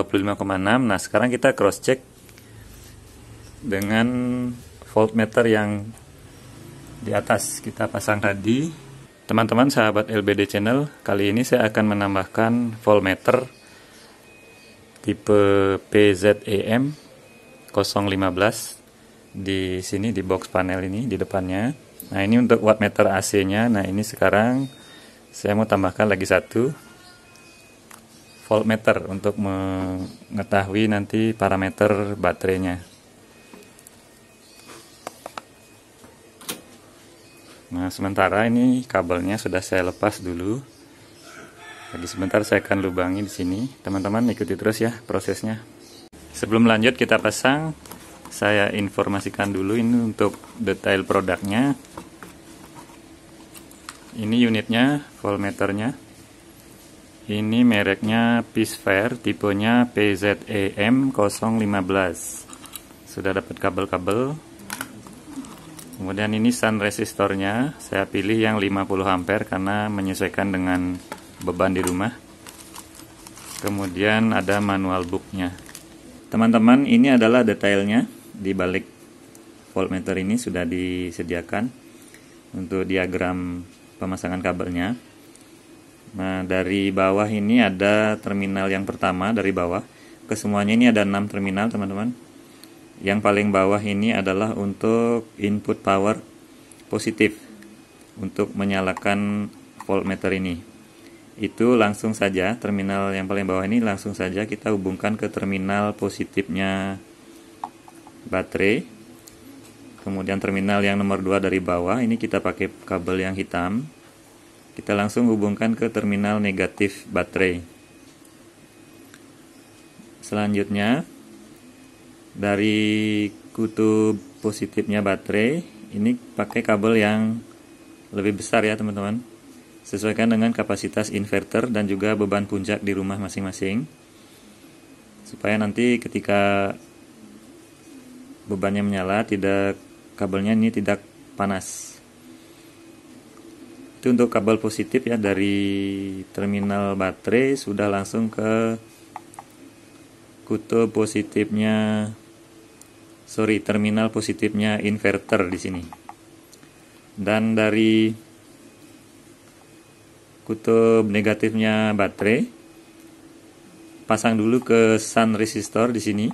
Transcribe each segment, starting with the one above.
25,6 nah sekarang kita cross check dengan voltmeter yang di atas kita pasang tadi teman-teman sahabat LBD channel kali ini saya akan menambahkan voltmeter tipe PZEM 015 di sini di box panel ini di depannya nah ini untuk wattmeter AC nya nah ini sekarang saya mau tambahkan lagi satu voltmeter untuk mengetahui nanti parameter baterainya. Nah, sementara ini kabelnya sudah saya lepas dulu. Jadi sebentar saya akan lubangi di sini. Teman-teman ikuti terus ya prosesnya. Sebelum lanjut kita pasang, saya informasikan dulu ini untuk detail produknya. Ini unitnya, voltmeternya. Ini mereknya Peacefair, tipenya PZEM015. Sudah dapat kabel-kabel. Kemudian ini sun resistornya, saya pilih yang 50 ampere karena menyesuaikan dengan beban di rumah. Kemudian ada manual booknya. Teman-teman, ini adalah detailnya di balik voltmeter ini sudah disediakan untuk diagram pemasangan kabelnya. Nah, dari bawah ini ada terminal yang pertama dari bawah. Kesemuanya ini ada 6 terminal, teman-teman. Yang paling bawah ini adalah untuk input power positif untuk menyalakan voltmeter ini. Itu langsung saja terminal yang paling bawah ini langsung saja kita hubungkan ke terminal positifnya baterai. Kemudian terminal yang nomor 2 dari bawah ini kita pakai kabel yang hitam kita langsung hubungkan ke terminal negatif baterai. Selanjutnya, dari kutub positifnya baterai, ini pakai kabel yang lebih besar ya teman-teman. Sesuaikan dengan kapasitas inverter dan juga beban puncak di rumah masing-masing. Supaya nanti ketika bebannya menyala, tidak kabelnya ini tidak panas itu untuk kabel positif ya dari terminal baterai sudah langsung ke kutub positifnya sorry terminal positifnya inverter di sini dan dari kutub negatifnya baterai pasang dulu ke sun resistor di sini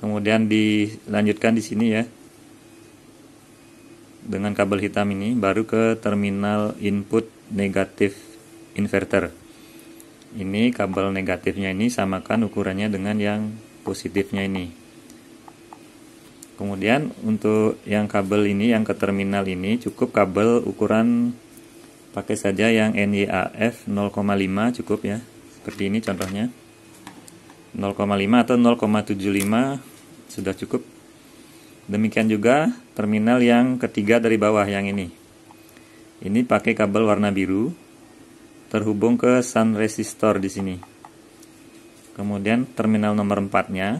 kemudian dilanjutkan di sini ya dengan kabel hitam ini baru ke terminal input negatif inverter ini kabel negatifnya ini samakan ukurannya dengan yang positifnya ini kemudian untuk yang kabel ini yang ke terminal ini cukup kabel ukuran pakai saja yang NYAF 0,5 cukup ya seperti ini contohnya 0,5 atau 0,75 sudah cukup Demikian juga terminal yang ketiga dari bawah yang ini. Ini pakai kabel warna biru terhubung ke sun resistor di sini. Kemudian terminal nomor 4-nya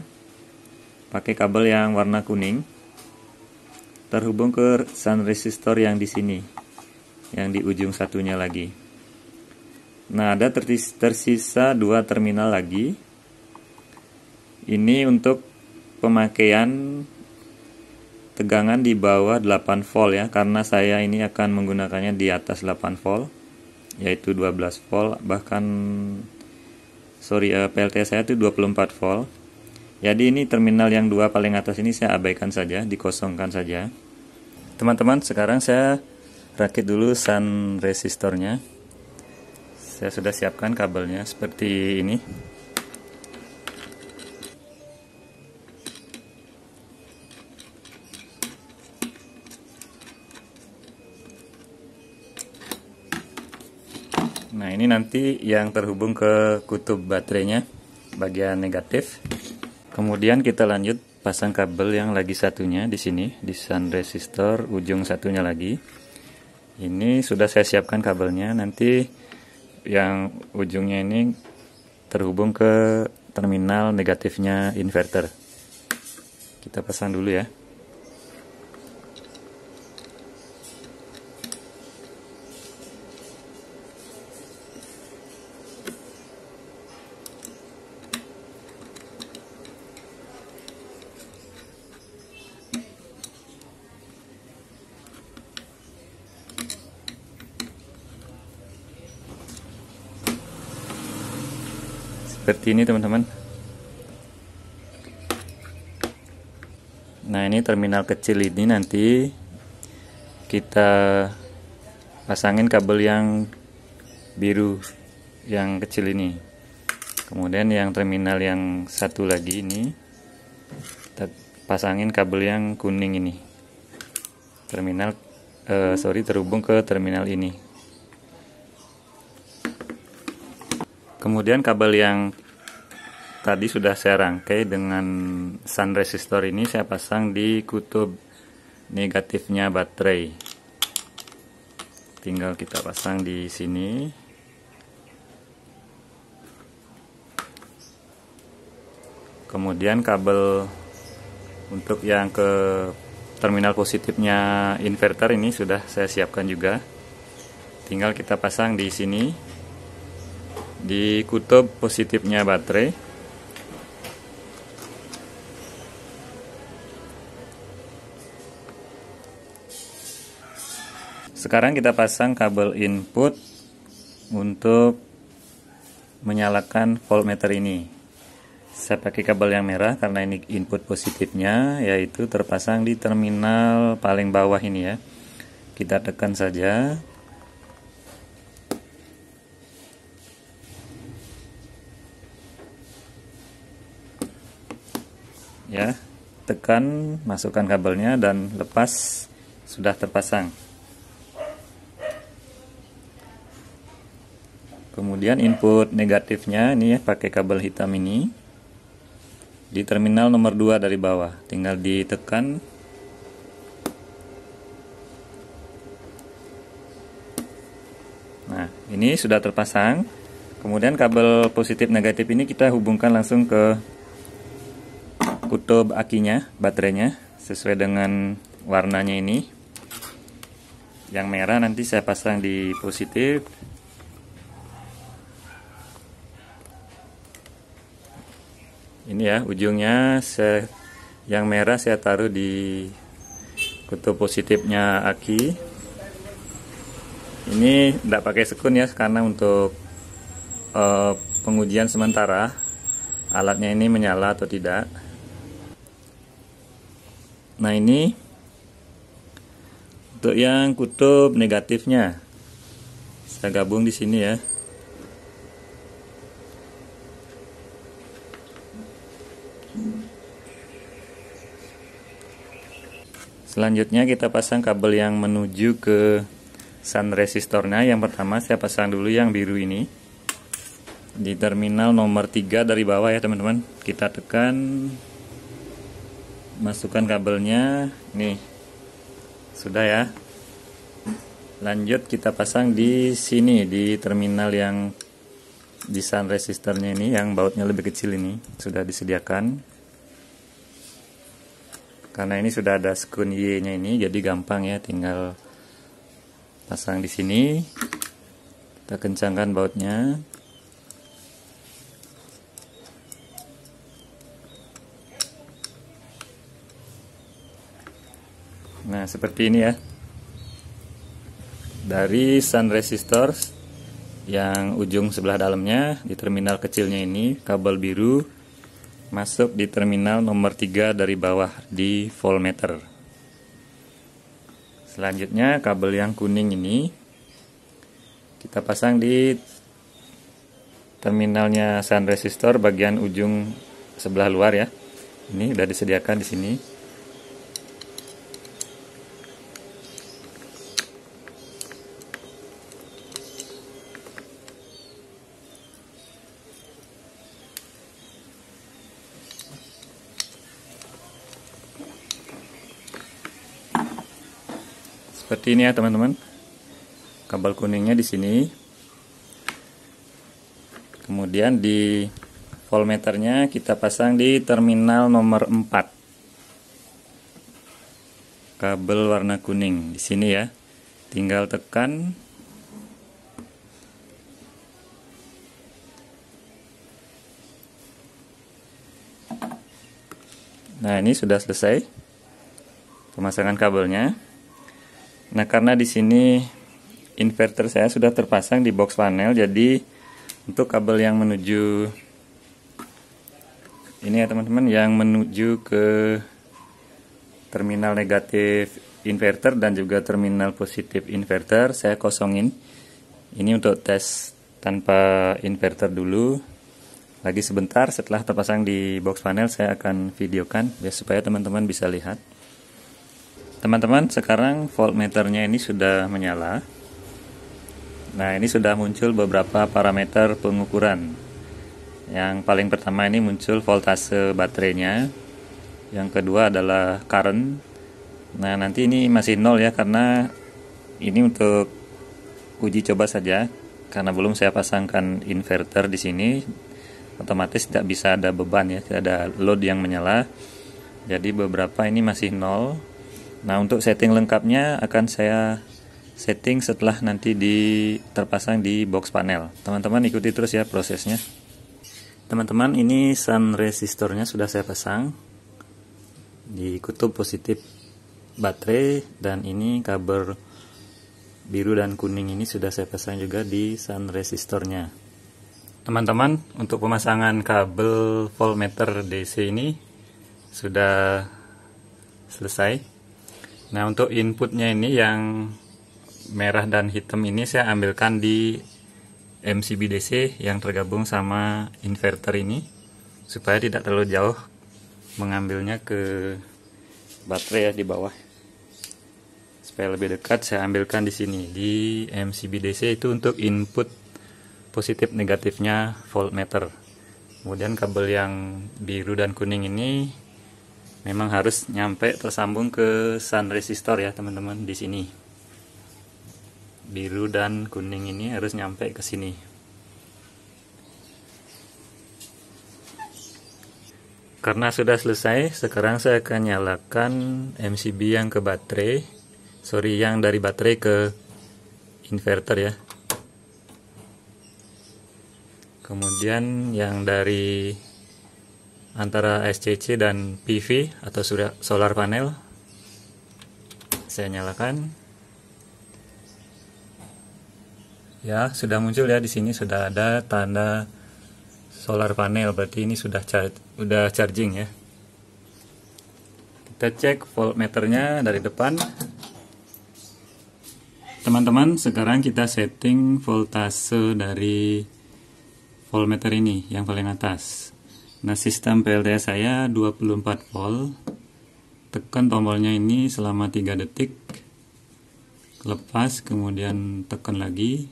pakai kabel yang warna kuning terhubung ke sun resistor yang di sini yang di ujung satunya lagi. Nah, ada tersisa dua terminal lagi. Ini untuk pemakaian tegangan di bawah 8 volt ya karena saya ini akan menggunakannya di atas 8 volt yaitu 12 volt bahkan sorry eh, PLT saya itu 24 volt jadi ini terminal yang dua paling atas ini saya abaikan saja dikosongkan saja teman-teman sekarang saya rakit dulu sun resistornya saya sudah siapkan kabelnya seperti ini ini nanti yang terhubung ke kutub baterainya bagian negatif. Kemudian kita lanjut pasang kabel yang lagi satunya di sini di sun resistor ujung satunya lagi. Ini sudah saya siapkan kabelnya. Nanti yang ujungnya ini terhubung ke terminal negatifnya inverter. Kita pasang dulu ya. seperti ini teman-teman nah ini terminal kecil ini nanti kita pasangin kabel yang biru yang kecil ini kemudian yang terminal yang satu lagi ini kita pasangin kabel yang kuning ini terminal eh, sorry terhubung ke terminal ini kemudian kabel yang tadi sudah saya rangkai dengan sun resistor ini saya pasang di kutub negatifnya baterai tinggal kita pasang di sini kemudian kabel untuk yang ke terminal positifnya inverter ini sudah saya siapkan juga tinggal kita pasang di sini di kutub positifnya baterai sekarang kita pasang kabel input untuk menyalakan voltmeter ini saya pakai kabel yang merah karena ini input positifnya yaitu terpasang di terminal paling bawah ini ya kita tekan saja ya tekan masukkan kabelnya dan lepas sudah terpasang kemudian input negatifnya ini ya pakai kabel hitam ini di terminal nomor 2 dari bawah tinggal ditekan nah ini sudah terpasang kemudian kabel positif negatif ini kita hubungkan langsung ke kutub akinya, baterainya sesuai dengan warnanya ini. Yang merah nanti saya pasang di positif. Ini ya ujungnya saya yang merah saya taruh di kutub positifnya aki. Ini tidak pakai sekun ya karena untuk uh, pengujian sementara alatnya ini menyala atau tidak nah ini untuk yang kutub negatifnya saya gabung di sini ya Selanjutnya kita pasang kabel yang menuju ke sun resistornya. Yang pertama saya pasang dulu yang biru ini. Di terminal nomor 3 dari bawah ya teman-teman. Kita tekan masukkan kabelnya nih sudah ya lanjut kita pasang di sini di terminal yang di sun resistornya ini yang bautnya lebih kecil ini sudah disediakan karena ini sudah ada skun Y nya ini jadi gampang ya tinggal pasang di sini kita kencangkan bautnya Nah, seperti ini ya. Dari sun resistors yang ujung sebelah dalamnya di terminal kecilnya ini kabel biru masuk di terminal nomor 3 dari bawah di voltmeter. Selanjutnya kabel yang kuning ini kita pasang di terminalnya sun resistor bagian ujung sebelah luar ya. Ini sudah disediakan di sini. seperti ini ya teman-teman kabel kuningnya di sini kemudian di voltmeternya kita pasang di terminal nomor 4 kabel warna kuning di sini ya tinggal tekan Nah ini sudah selesai pemasangan kabelnya Nah, karena di sini inverter saya sudah terpasang di box panel, jadi untuk kabel yang menuju ini ya teman-teman yang menuju ke terminal negatif inverter dan juga terminal positif inverter saya kosongin ini untuk tes tanpa inverter dulu lagi sebentar setelah terpasang di box panel saya akan videokan ya supaya teman-teman bisa lihat teman-teman sekarang voltmeternya ini sudah menyala nah ini sudah muncul beberapa parameter pengukuran yang paling pertama ini muncul voltase baterainya yang kedua adalah current nah nanti ini masih nol ya karena ini untuk uji coba saja karena belum saya pasangkan inverter di sini otomatis tidak bisa ada beban ya tidak ada load yang menyala jadi beberapa ini masih nol Nah, untuk setting lengkapnya akan saya setting setelah nanti di terpasang di box panel. Teman-teman ikuti terus ya prosesnya. Teman-teman, ini sun resistornya sudah saya pasang di kutub positif baterai dan ini kabel biru dan kuning ini sudah saya pasang juga di sun resistornya. Teman-teman, untuk pemasangan kabel voltmeter DC ini sudah selesai Nah untuk inputnya ini yang merah dan hitam ini saya ambilkan di MCBDC yang tergabung sama inverter ini supaya tidak terlalu jauh mengambilnya ke baterai ya di bawah supaya lebih dekat saya ambilkan di sini di MCBDC itu untuk input positif negatifnya voltmeter kemudian kabel yang biru dan kuning ini memang harus nyampe tersambung ke sun resistor ya teman-teman di sini biru dan kuning ini harus nyampe ke sini karena sudah selesai sekarang saya akan nyalakan MCB yang ke baterai sorry yang dari baterai ke inverter ya kemudian yang dari antara SCC dan PV atau solar panel saya nyalakan ya sudah muncul ya di sini sudah ada tanda solar panel berarti ini sudah char udah charging ya kita cek voltmeternya dari depan teman-teman sekarang kita setting voltase dari voltmeter ini yang paling atas Nah, sistem PLDS saya 24 volt. Tekan tombolnya ini selama 3 detik. Lepas, kemudian tekan lagi.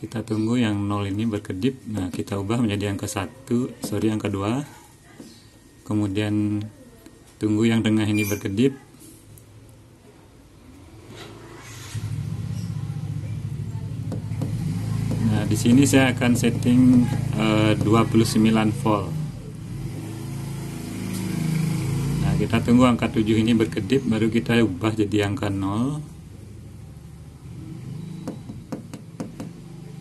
Kita tunggu yang 0 ini berkedip. Nah, kita ubah menjadi angka 1, sorry angka 2. Kemudian tunggu yang tengah ini berkedip di sini saya akan setting eh, uh, 29 volt nah kita tunggu angka 7 ini berkedip baru kita ubah jadi angka 0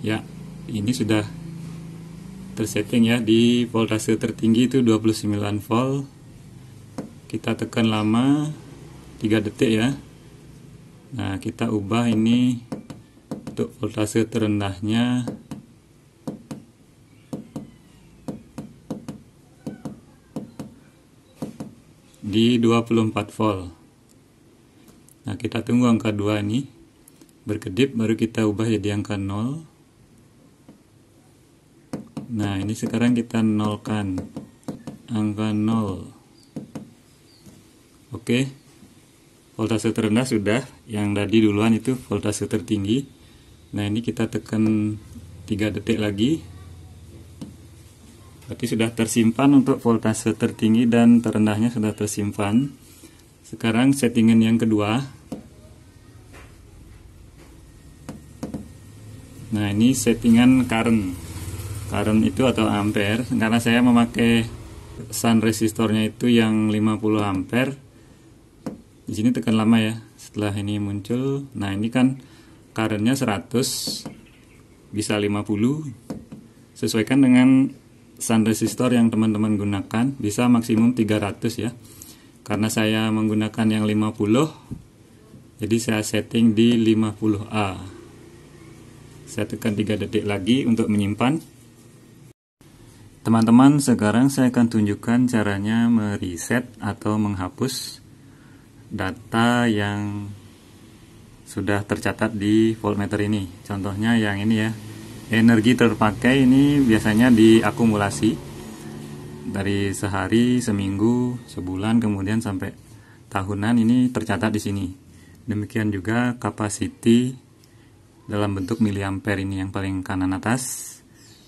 ya ini sudah tersetting ya di voltase tertinggi itu 29 volt kita tekan lama 3 detik ya nah kita ubah ini untuk voltase terendahnya di 24 volt nah kita tunggu angka 2 ini berkedip baru kita ubah jadi angka 0 nah ini sekarang kita nolkan angka 0 oke voltase terendah sudah yang tadi duluan itu voltase tertinggi nah ini kita tekan tiga detik lagi berarti sudah tersimpan untuk voltase tertinggi dan terendahnya sudah tersimpan sekarang settingan yang kedua nah ini settingan current current itu atau ampere karena saya memakai sun resistornya itu yang 50 ampere di sini tekan lama ya setelah ini muncul nah ini kan karennya 100 bisa 50 sesuaikan dengan sun resistor yang teman-teman gunakan bisa maksimum 300 ya karena saya menggunakan yang 50 jadi saya setting di 50A saya tekan 3 detik lagi untuk menyimpan teman-teman sekarang saya akan tunjukkan caranya mereset atau menghapus data yang sudah tercatat di voltmeter ini. Contohnya yang ini ya. Energi terpakai ini biasanya diakumulasi dari sehari, seminggu, sebulan kemudian sampai tahunan ini tercatat di sini. Demikian juga capacity dalam bentuk miliampere ini yang paling kanan atas.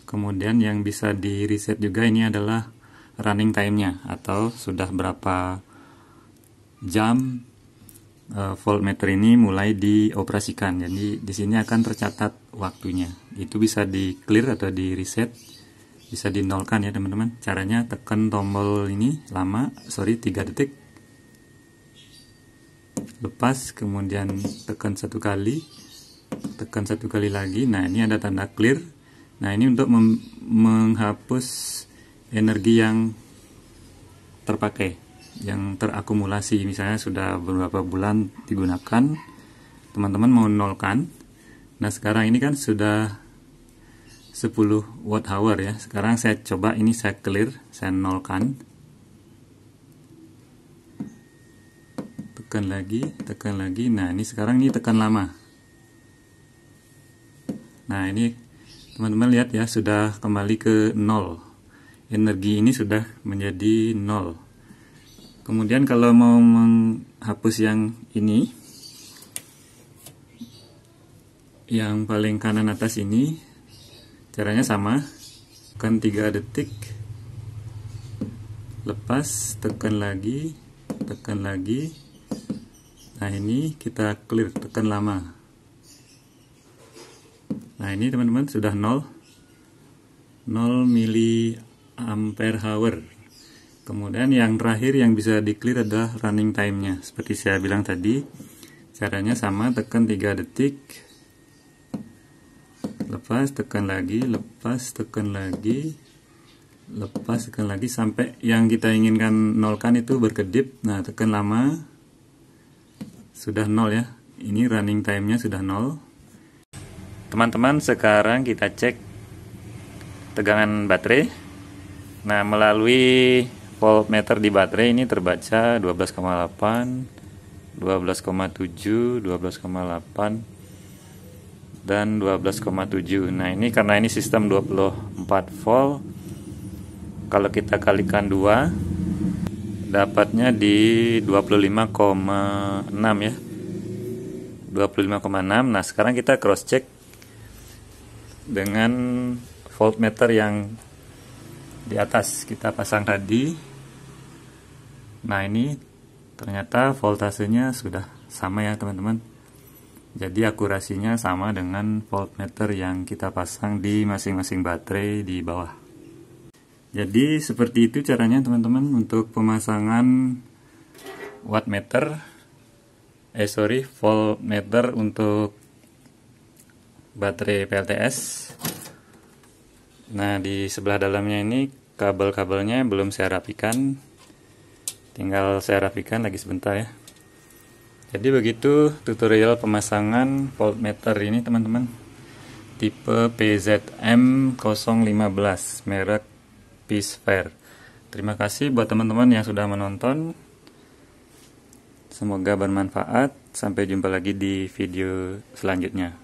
Kemudian yang bisa di reset juga ini adalah running time-nya atau sudah berapa jam uh, voltmeter ini mulai dioperasikan. Jadi di sini akan tercatat waktunya. Itu bisa di clear atau di reset, bisa dinolkan ya teman-teman. Caranya tekan tombol ini lama, sorry 3 detik. Lepas, kemudian tekan satu kali, tekan satu kali lagi. Nah ini ada tanda clear. Nah ini untuk menghapus energi yang terpakai yang terakumulasi misalnya sudah beberapa bulan digunakan teman-teman mau nolkan nah sekarang ini kan sudah 10 watt hour ya sekarang saya coba ini saya clear saya nolkan tekan lagi tekan lagi nah ini sekarang ini tekan lama nah ini teman-teman lihat ya sudah kembali ke nol energi ini sudah menjadi nol kemudian kalau mau menghapus yang ini yang paling kanan atas ini caranya sama tekan 3 detik lepas tekan lagi tekan lagi nah ini kita clear tekan lama nah ini teman-teman sudah 0 0 mili ampere hour Kemudian yang terakhir yang bisa di clear adalah running time-nya. Seperti saya bilang tadi, caranya sama tekan 3 detik. Lepas, tekan lagi, lepas, tekan lagi. Lepas, tekan lagi sampai yang kita inginkan nolkan itu berkedip. Nah, tekan lama. Sudah nol ya. Ini running time-nya sudah nol. Teman-teman, sekarang kita cek tegangan baterai. Nah, melalui voltmeter di baterai ini terbaca 12,8 12,7 12,8 dan 12,7 nah ini karena ini sistem 24 volt kalau kita kalikan 2 dapatnya di 25,6 ya 25,6 nah sekarang kita cross check dengan voltmeter yang di atas kita pasang tadi nah ini ternyata voltasenya sudah sama ya teman-teman jadi akurasinya sama dengan voltmeter yang kita pasang di masing-masing baterai di bawah jadi seperti itu caranya teman-teman untuk pemasangan wattmeter eh sorry voltmeter untuk baterai PLTS nah di sebelah dalamnya ini kabel-kabelnya belum saya rapikan tinggal saya rapikan lagi sebentar ya jadi begitu tutorial pemasangan voltmeter ini teman-teman tipe PZM015 merek Peacefair terima kasih buat teman-teman yang sudah menonton semoga bermanfaat sampai jumpa lagi di video selanjutnya